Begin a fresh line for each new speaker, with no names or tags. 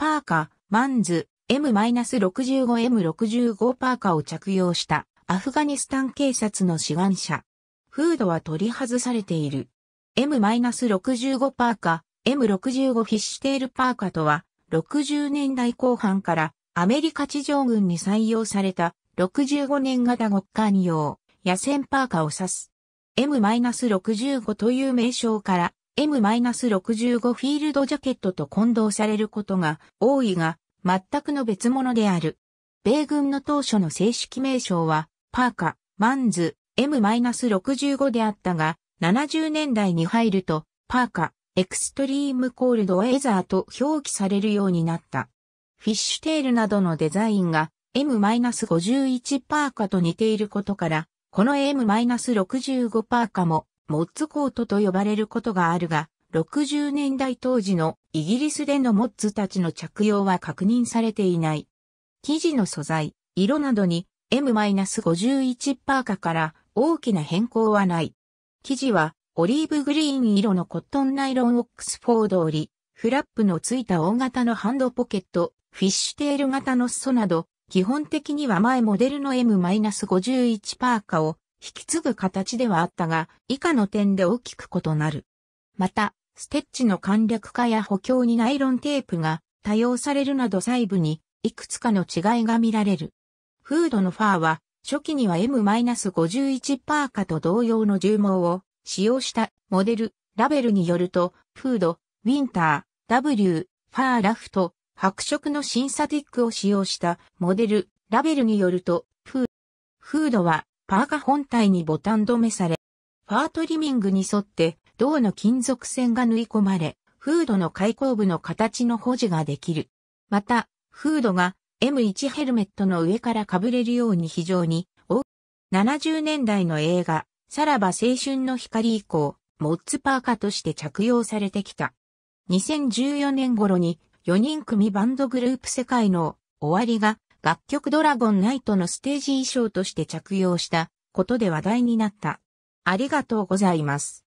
パーカ、マンズ、M-65M65 パーカを着用したアフガニスタン警察の志願者。フードは取り外されている。M-65 パーカ、M65 フィッシュテールパーカとは、60年代後半からアメリカ地上軍に採用された65年型極寒用野戦パーカを指す。M-65 という名称から M-65 フィールドジャケットと混同されることが多いが、全くの別物である。米軍の当初の正式名称は、パーカ、マンズ、M-65 であったが、70年代に入ると、パーカ、エクストリームコールドエザーと表記されるようになった。フィッシュテールなどのデザインが M-51 パーカと似ていることから、この M-65 パーカもモッツコートと呼ばれることがあるが、60年代当時のイギリスでのモッツたちの着用は確認されていない。生地の素材、色などに M-51% カから大きな変更はない。生地はオリーブグリーン色のコットンナイロンオックスフォード折り、フラップのついた大型のハンドポケット、フィッシュテール型の裾など、基本的には前モデルの M-51% カを引き継ぐ形ではあったが、以下の点で大きく異なる。また、ステッチの簡略化や補強にナイロンテープが多用されるなど細部にいくつかの違いが見られる。フードのファーは初期には M-51 パーカと同様の重毛を使用したモデル、ラベルによると、フード、ウィンター、W、ファーラフト、白色のシンサティックを使用したモデル、ラベルによると、フードはパーカ本体にボタン止めされ、ファートリミングに沿って銅の金属線が縫い込まれ、フードの開口部の形の保持ができる。また、フードが M1 ヘルメットの上から被れるように非常に多い。70年代の映画、さらば青春の光以降、モッツパーカとして着用されてきた。2014年頃に4人組バンドグループ世界の終わりが楽曲ドラゴンナイトのステージ衣装として着用したことで話題になった。ありがとうございます。